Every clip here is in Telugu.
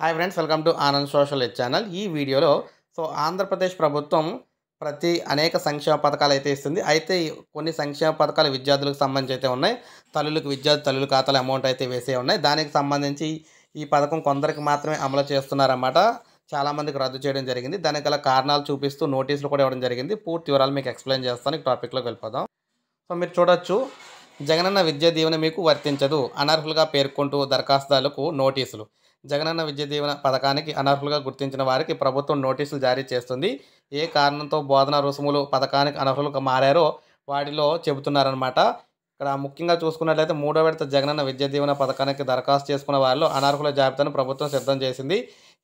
hi friends welcome to Anand social channel ఈ వీడియోలో సో ఆంధ్రప్రదేశ్ ప్రభుత్వం ప్రతి అనేక సంక్షేమ పథకాలు అయితే ఇస్తుంది అయితే కొన్ని సంక్షేమ పథకాలు విద్యార్థులకు సంబంధించి అయితే ఉన్నాయి తల్లులకు విద్యార్థి తల్లుల ఖాతాలు అమౌంట్ అయితే వేసే ఉన్నాయి దానికి సంబంధించి ఈ పథకం కొందరికి మాత్రమే అమలు చేస్తున్నారన్నమాట చాలామందికి రద్దు చేయడం జరిగింది దానికి గల కారణాలు చూపిస్తూ నోటీసులు కూడా ఇవ్వడం జరిగింది పూర్తి వివరాలు మీకు ఎక్స్ప్లెయిన్ చేస్తాను టాపిక్లోకి వెళ్ళిపోదాం సో మీరు చూడొచ్చు జగనన్న విద్యా దీవెన మీకు వర్తించదు అనర్హులుగా పేర్కొంటూ దరఖాస్తుదారులకు నోటీసులు జగనన్న విద్యా దీవెన పథకానికి అనర్హులుగా గుర్తించిన వారికి ప్రభుత్వం నోటీసులు జారీ చేస్తుంది ఏ కారణంతో బోధన రుసుములు పథకానికి అనర్హులుగా మారారో వాటిలో చెబుతున్నారనమాట ఇక్కడ ముఖ్యంగా చూసుకున్నట్లయితే మూడో విడత జగనన్న విద్యా దీవెన పథకానికి దరఖాస్తు చేసుకున్న వారిలో అనర్హుల జాబితాను ప్రభుత్వం సిద్ధం చేసింది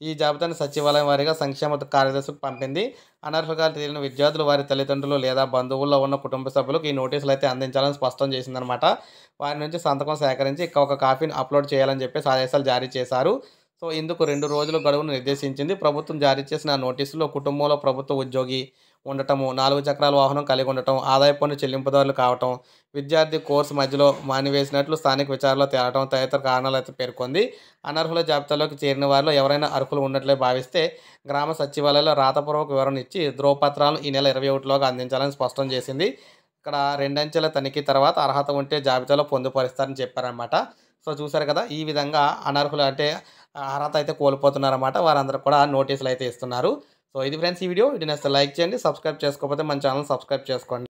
ఈ జాబితాను సచివాలయం వారిగా సంక్షేమ కార్యదర్శికి పంపింది అనర్హులుగా తేలిన విద్యార్థులు వారి తల్లిదండ్రులు లేదా బంధువుల్లో ఉన్న కుటుంబ సభ్యులకు ఈ నోటీసులు అయితే అందించాలని స్పష్టం చేసిందనమాట వారి నుంచి సంతకం సేకరించి ఒక కాపీని అప్లోడ్ చేయాలని చెప్పేసి ఆదేశాలు జారీ చేశారు సో ఇందుకు రెండు రోజుల గడువును నిర్దేశించింది ప్రభుత్వం జారీ చేసిన నోటీసులో కుటుంబంలో ప్రభుత్వ ఉద్యోగి ఉండటము నాలుగు చక్రాల వాహనం కలిగి ఉండటం ఆదాయ పన్ను చెల్లింపుదారులు కావటం విద్యార్థి కోర్సు మధ్యలో మానివేసినట్లు స్థానిక విచారణలో తేలటం తదితర కారణాలు అయితే పేర్కొంది అనర్హుల జాబితాలోకి చేరిన వారిలో ఎవరైనా అర్హులు ఉన్నట్లే భావిస్తే గ్రామ సచివాలయంలో రాతపూర్వక వివరణ ఇచ్చి ధ్రువపత్రాలను ఈ నెల ఇరవై ఒకటిలోగా అందించాలని స్పష్టం చేసింది ఇక్కడ రెండంచెల తనిఖీ తర్వాత అర్హత ఉంటే జాబితాలో పొందుపరుస్తారని చెప్పారనమాట సో చూసారు కదా ఈ విధంగా అనర్హులు అంటే అర్హత అయితే కోల్పోతున్నారన్నమాట వారందరూ కూడా నోటీసులు అయితే ఇస్తున్నారు సో ఇది ఫ్రెండ్స్ ఈ వీడియో ఇది నేస్తే లైక్ చేయండి సబ్స్క్రైబ్ చేసుకోకపోతే మన ఛానల్ సబ్స్క్రైబ్ చేసుకోండి